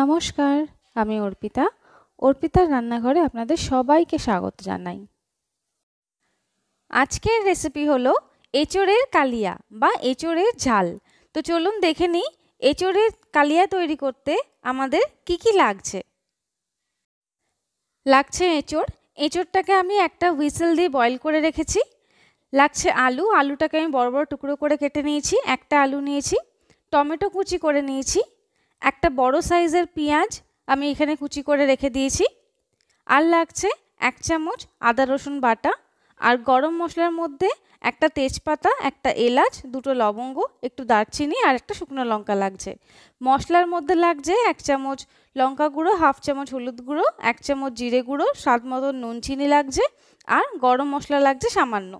নমস্কার আমি অর্পিতা অর্পিতার রান্নাঘরে আপনাদের সবাইকে স্বাগত জানাই আজকের রেসিপি হলো এঁচোড়ের কালিয়া বা এঁচোড়ের ঝাল তো চলুন দেখে নিই এঁচোড়ের কালিয়া তৈরি করতে আমাদের কি কি লাগছে লাগছে এঁচোড় এঁচোড়টাকে আমি একটা হুইসেল দিয়ে বয়ল করে রেখেছি লাগছে আলু আলুটাকে আমি বড় বড় টুকরো করে কেটে নিয়েছি একটা আলু নিয়েছি টমেটো কুচি করে নিয়েছি একটা বড় সাইজের পেঁয়াজ আমি এখানে কুচি করে রেখে দিয়েছি আর লাগছে এক চামচ আদা রসুন বাটা আর গরম মশলার মধ্যে একটা তেজপাতা একটা এলাচ দুটো লবঙ্গ একটু দারচিনি আর একটা শুকনো লঙ্কা লাগছে মশলার মধ্যে লাগছে এক চামচ লঙ্কা গুঁড়ো হাফ চামচ হলুদ গুঁড়ো এক চামচ জিরে গুঁড়ো স্বাদ মতো নুন চিনি লাগছে আর গরম মশলা লাগছে সামান্য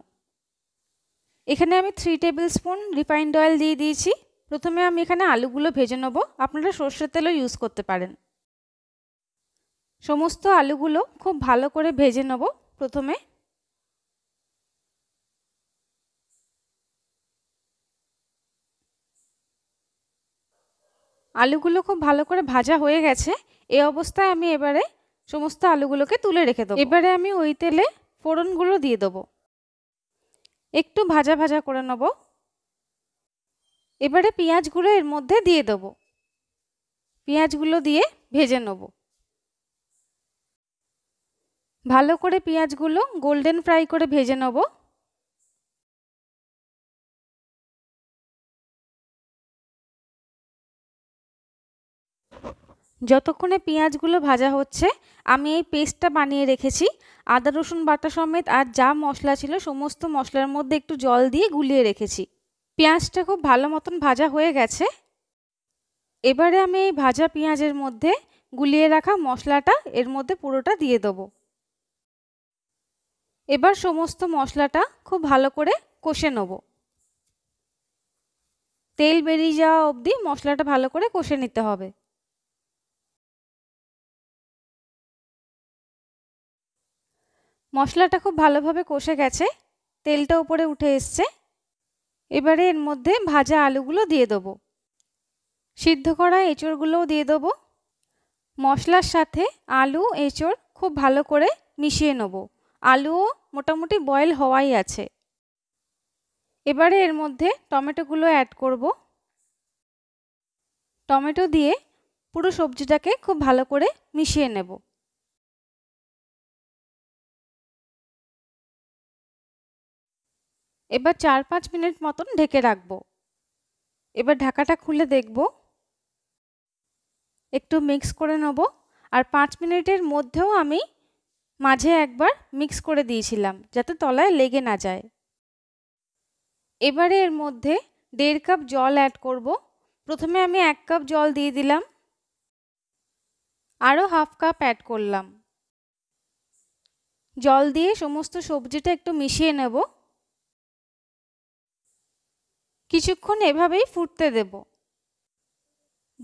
এখানে আমি three tablespoon refined oil দিয়ে দিয়েছি প্রথমে আমি এখানে আলুগুলো ভেজে নেব আপনারা সর্ষের তেলও ইউজ করতে পারেন সমস্ত আলুগুলো খুব ভালো করে ভেজে নেব প্রথমে আলুগুলো খুব ভালো করে ভাজা হয়ে গেছে এ অবস্থায় আমি এবারে সমস্ত আলুগুলোকে তুলে রেখে দেবো এবারে আমি ওই তেলে ফোড়নগুলো দিয়ে দেবো একটু ভাজা ভাজা করে নেবো এবারে পেঁয়াজগুলো এর মধ্যে দিয়ে দেবো পেঁয়াজগুলো দিয়ে ভেজে নেব ভালো করে পেঁয়াজগুলো গোল্ডেন ফ্রাই করে ভেজে নেব যতক্ষণে পেঁয়াজগুলো ভাজা হচ্ছে আমি এই পেস্টটা বানিয়ে রেখেছি আদা রসুন বাটা সমেত আর যা মশলা ছিল সমস্ত মশলার মধ্যে একটু জল দিয়ে গুলিয়ে রেখেছি পেঁয়াজটা খুব ভালো মতন ভাজা হয়ে গেছে এবারে আমি এই ভাজা পেঁয়াজের মধ্যে গুলিয়ে রাখা মশলাটা এর মধ্যে পুরোটা দিয়ে দেব এবার সমস্ত মশলাটা খুব ভালো করে কষে নেব তেল বেরিয়ে যাওয়া অবধি মশলাটা ভালো করে কষে নিতে হবে মশলাটা খুব ভালোভাবে কষে গেছে তেলটা উপরে উঠে এসছে এবারে এর মধ্যে ভাজা আলুগুলো দিয়ে দেবো সিদ্ধ করা এঁচড়গুলোও দিয়ে দেবো মশলার সাথে আলু এঁচড় খুব ভালো করে মিশিয়ে নেব আলুও মোটামুটি বয়েল হওয়াই আছে এবারে এর মধ্যে টমেটোগুলো অ্যাড করব টমেটো দিয়ে পুরো সবজিটাকে খুব ভালো করে মিশিয়ে নেবো এবার চার পাঁচ মিনিট মতন ঢেকে রাখব এবার ঢাকাটা খুলে দেখব একটু মিক্স করে নেব আর পাঁচ মিনিটের মধ্যেও আমি মাঝে একবার মিক্স করে দিয়েছিলাম যাতে তলায় লেগে না যায় এবারে এর মধ্যে দেড় কাপ জল অ্যাড করব প্রথমে আমি এক কাপ জল দিয়ে দিলাম আরও হাফ কাপ অ্যাড করলাম জল দিয়ে সমস্ত সবজিটা একটু মিশিয়ে নেবো কিছুক্ষণ এভাবেই ফুটতে দেব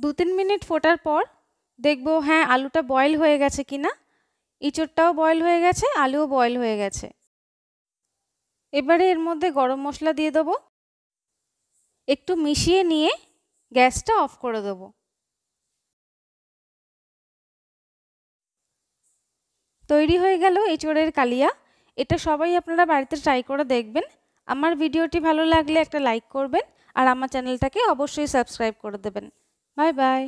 দু তিন মিনিট ফোটার পর দেখব হ্যাঁ আলুটা বয়ল হয়ে গেছে কি না ইঁচড়টাও বয়ল হয়ে গেছে আলুও বয়ল হয়ে গেছে এবারে এর মধ্যে গরম মশলা দিয়ে দেবো একটু মিশিয়ে নিয়ে গ্যাসটা অফ করে দেবো তৈরি হয়ে গেল এঁচোড়ের কালিয়া এটা সবাই আপনারা বাড়িতে ট্রাই করে দেখবেন আমার ভিডিওটি ভালো লাগলে একটা লাইক করবেন আর আমার চ্যানেলটাকে অবশ্যই সাবস্ক্রাইব করে দেবেন বাই বাই